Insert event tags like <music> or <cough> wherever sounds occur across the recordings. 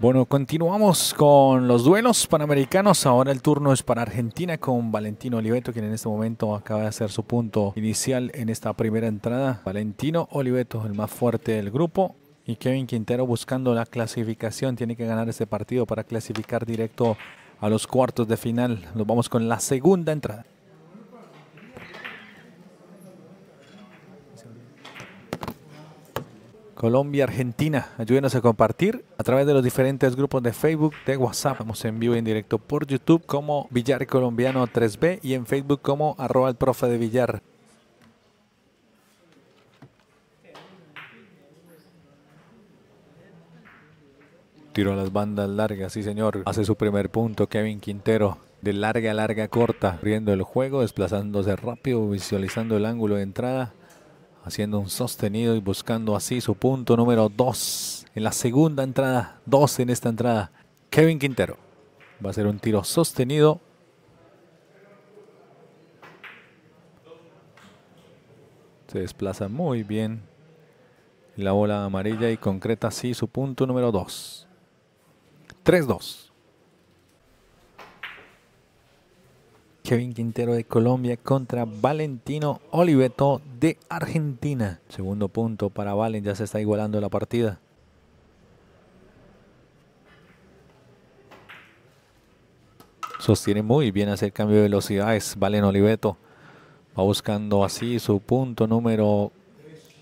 Bueno, continuamos con los duelos panamericanos. Ahora el turno es para Argentina con Valentino Oliveto, quien en este momento acaba de hacer su punto inicial en esta primera entrada. Valentino Oliveto, el más fuerte del grupo. Y Kevin Quintero buscando la clasificación. Tiene que ganar este partido para clasificar directo a los cuartos de final. Nos vamos con la segunda entrada. Colombia, Argentina. Ayúdenos a compartir a través de los diferentes grupos de Facebook, de WhatsApp. vamos en vivo en directo por YouTube como Villar Colombiano 3B y en Facebook como arroba el profe de Villar. Tiro las bandas largas, sí señor. Hace su primer punto Kevin Quintero. De larga, larga, corta. Abriendo el juego, desplazándose rápido, visualizando el ángulo de entrada haciendo un sostenido y buscando así su punto número 2 en la segunda entrada, 2 en esta entrada. Kevin Quintero va a hacer un tiro sostenido. Se desplaza muy bien la bola amarilla y concreta así su punto número 2. 3-2. Kevin Quintero de Colombia contra Valentino Oliveto de Argentina. Segundo punto para Valen, ya se está igualando la partida. Sostiene muy bien hacer cambio de velocidades Valen Oliveto. Va buscando así su punto número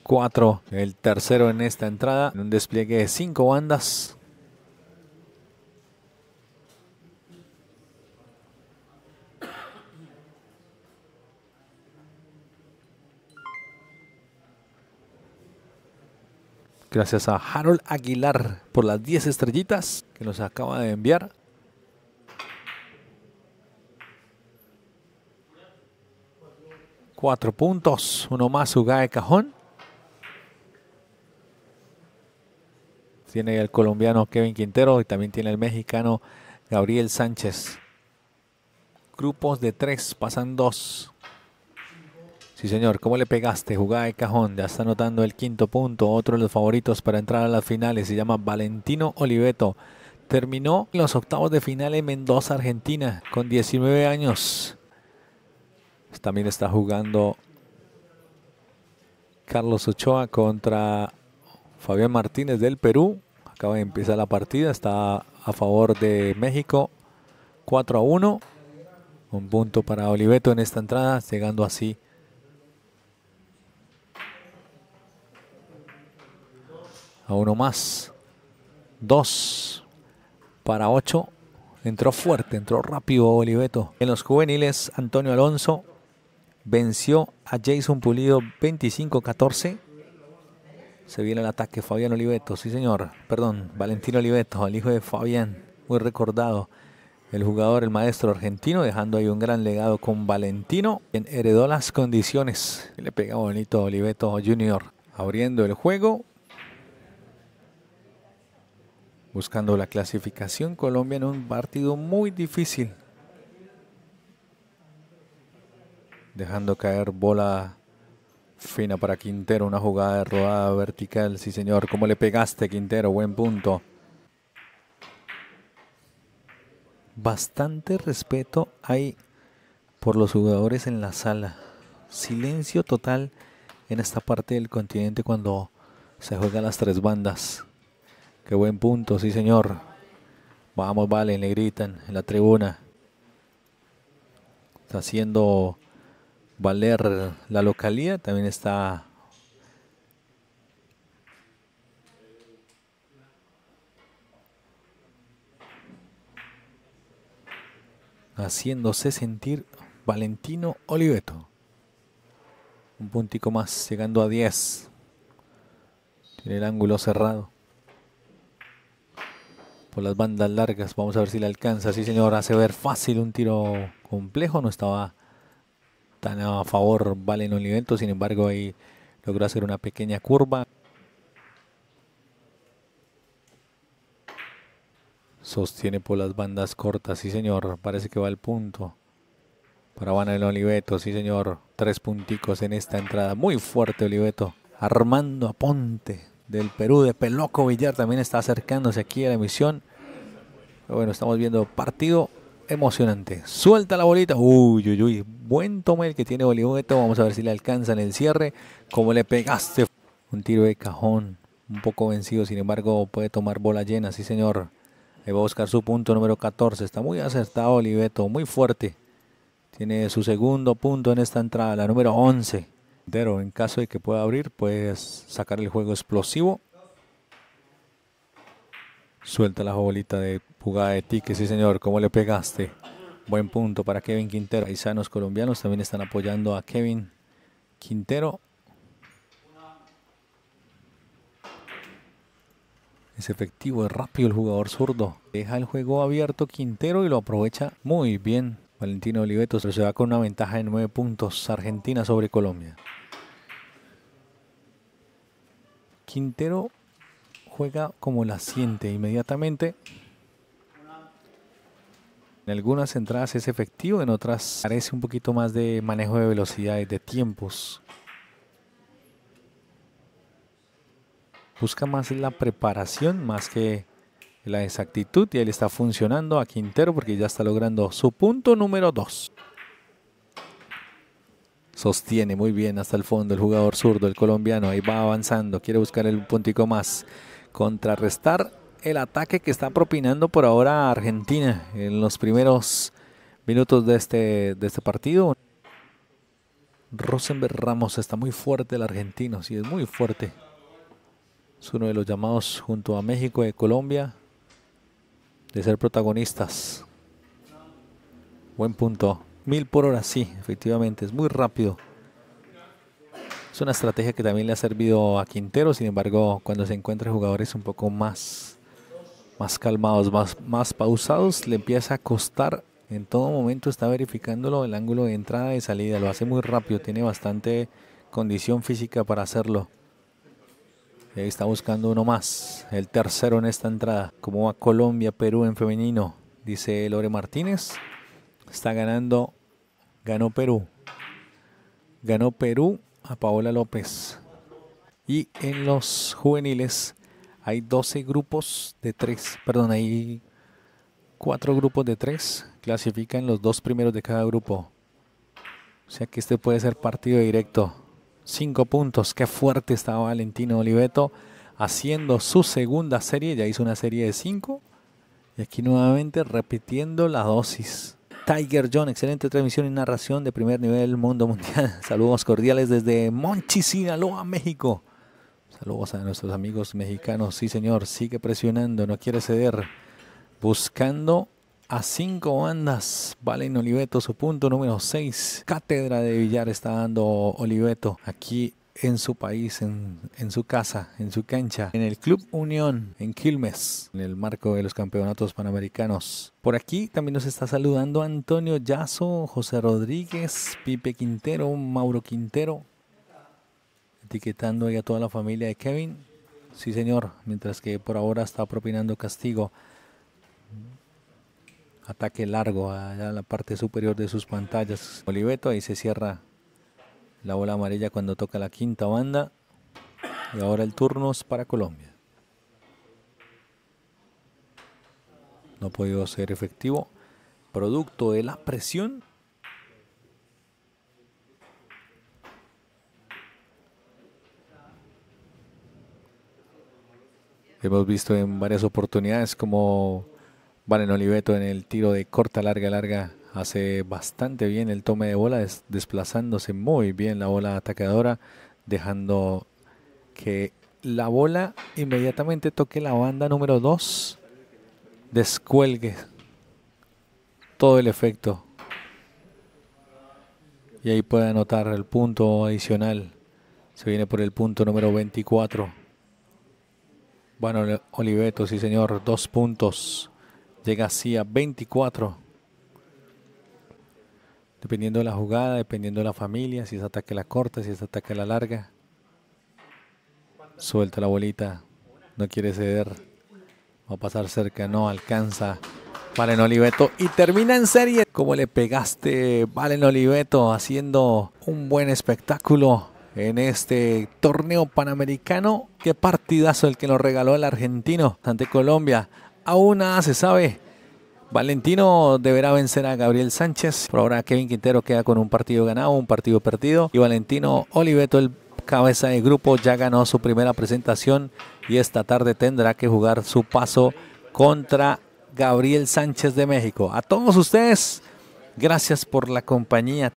4, el tercero en esta entrada, un despliegue de cinco bandas Gracias a Harold Aguilar por las 10 estrellitas que nos acaba de enviar. Cuatro puntos, uno más Ugae Cajón. Tiene el colombiano Kevin Quintero y también tiene el mexicano Gabriel Sánchez. Grupos de tres, pasan dos. Sí, señor, ¿cómo le pegaste? Jugada de cajón, ya está anotando el quinto punto. Otro de los favoritos para entrar a las finales se llama Valentino Oliveto. Terminó los octavos de final en Mendoza, Argentina, con 19 años. También está jugando Carlos Ochoa contra Fabián Martínez del Perú. Acaba de empezar la partida, está a favor de México 4 a 1. Un punto para Oliveto en esta entrada, llegando así A uno más. Dos para ocho. Entró fuerte, entró rápido Oliveto. En los juveniles, Antonio Alonso venció a Jason Pulido 25-14. Se viene el ataque Fabián Oliveto, sí señor, perdón, Valentín Oliveto, el hijo de Fabián, muy recordado. El jugador, el maestro argentino, dejando ahí un gran legado con Valentino, quien heredó las condiciones. Le pega bonito Oliveto Junior... Abriendo el juego, buscando la clasificación. Colombia en un partido muy difícil. Dejando caer bola fina para Quintero. Una jugada de rodada vertical. Sí, señor. ¿Cómo le pegaste, Quintero? Buen punto. Bastante respeto hay por los jugadores en la sala. Silencio total en esta parte del continente cuando se juegan las tres bandas. Qué buen punto, sí señor. Vamos, Valen, le gritan en la tribuna. Está haciendo valer la localía. También está haciéndose sentir Valentino Oliveto. Un puntico más, llegando a 10. Tiene el ángulo cerrado las bandas largas. Vamos a ver si le alcanza. Sí, señor, hace ver fácil un tiro complejo. No estaba tan a favor Valen Oliveto, Sin embargo, ahí logró hacer una pequeña curva. Sostiene por las bandas cortas. Sí, señor. Parece que va al punto. Para Valen Oliveto. Sí, señor. Tres punticos en esta entrada. Muy fuerte Oliveto. Armando a Ponte del Perú, de Peloco Villar, también está acercándose aquí a la emisión. bueno, estamos viendo partido emocionante. Suelta la bolita. Uy, uy, uy. Buen tome el que tiene Oliveto. Vamos a ver si le alcanza en el cierre. Cómo le pegaste. Un tiro de cajón. Un poco vencido. Sin embargo, puede tomar bola llena. Sí, señor. Ahí va a buscar su punto número 14. Está muy acertado Oliveto. Muy fuerte. Tiene su segundo punto en esta entrada. La número 11. Quintero, en caso de que pueda abrir, puedes sacar el juego explosivo. Suelta la bolita de jugada de tique, sí señor, ¿cómo le pegaste? Buen punto para Kevin Quintero. Paisanos colombianos también están apoyando a Kevin Quintero. Es efectivo, es rápido el jugador zurdo. Deja el juego abierto Quintero y lo aprovecha muy bien Valentino Oliveto. Se va con una ventaja de nueve puntos Argentina sobre Colombia. Quintero juega como la siente inmediatamente. En algunas entradas es efectivo, en otras parece un poquito más de manejo de velocidades, de tiempos. Busca más la preparación, más que la exactitud y él está funcionando a Quintero porque ya está logrando su punto número 2. Sostiene muy bien hasta el fondo el jugador zurdo, el colombiano. Ahí va avanzando, quiere buscar el puntico más. Contrarrestar el ataque que está propinando por ahora Argentina en los primeros minutos de este, de este partido. Rosenberg Ramos está muy fuerte el argentino, sí, es muy fuerte. Es uno de los llamados junto a México y Colombia de ser protagonistas. Buen punto mil por hora, sí, efectivamente, es muy rápido. Es una estrategia que también le ha servido a Quintero, sin embargo, cuando se encuentra jugadores un poco más, más calmados, más, más pausados, le empieza a costar. En todo momento está verificándolo el ángulo de entrada y salida, lo hace muy rápido, tiene bastante condición física para hacerlo. está buscando uno más, el tercero en esta entrada. como va Colombia, Perú en femenino? Dice Lore Martínez. Está ganando Ganó Perú. Ganó Perú a Paola López. Y en los juveniles hay 12 grupos de 3, perdón, hay 4 grupos de 3. Clasifican los dos primeros de cada grupo. O sea que este puede ser partido directo. 5 puntos. Qué fuerte estaba Valentino Oliveto haciendo su segunda serie. Ya hizo una serie de 5. Y aquí nuevamente repitiendo la dosis. Tiger John, excelente transmisión y narración de primer nivel mundo mundial. <laughs> Saludos cordiales desde Monchi, Sinaloa, México. Saludos a nuestros amigos mexicanos. Sí, señor, sigue presionando, no quiere ceder. Buscando a cinco bandas. Valen Oliveto, su punto número 6. Cátedra de Villar está dando Oliveto. Aquí en su país, en, su casa, en su cancha, en el Club Unión, en Quilmes, en el marco de los campeonatos panamericanos. Por aquí también nos está saludando Antonio Yasso, José Rodríguez, Pipe Quintero, Mauro Quintero, etiquetando ahí a toda la familia de Kevin. Sí, señor, mientras que por ahora está propinando castigo. Ataque largo allá en la parte superior de sus pantallas. Oliveto ahí se cierra la bola amarilla cuando toca la quinta banda. Y ahora el turno es para Colombia. No ha podido ser efectivo. Producto de la presión. Hemos visto en varias oportunidades como Valen Oliveto en el tiro de corta, larga, larga Hace bastante bien el tome de bola, desplazándose muy bien la bola atacadora, dejando que la bola inmediatamente toque la banda número 2, descuelgue todo el efecto. Y ahí puede anotar el punto adicional. Se viene por el punto número 24. Bueno, Oliveto, sí señor, dos puntos. Llega así a 24 dependiendo de la jugada, dependiendo de la familia, si es ataque la corta, si es ataque la larga. Suelta la bolita, no quiere ceder, va a pasar cerca, no alcanza. Valen Oliveto y termina en serie. Como le pegaste Valen Oliveto haciendo un buen espectáculo en este torneo panamericano. Qué partidazo el que nos regaló el argentino ante Colombia. Aún nada se sabe Valentino deberá vencer a Gabriel Sánchez. Por ahora Kevin Quintero queda con un partido ganado, un partido perdido. Y Valentino Oliveto, el cabeza de grupo, ya ganó su primera presentación y esta tarde tendrá que jugar su paso contra Gabriel Sánchez de México. A todos ustedes, gracias por la compañía.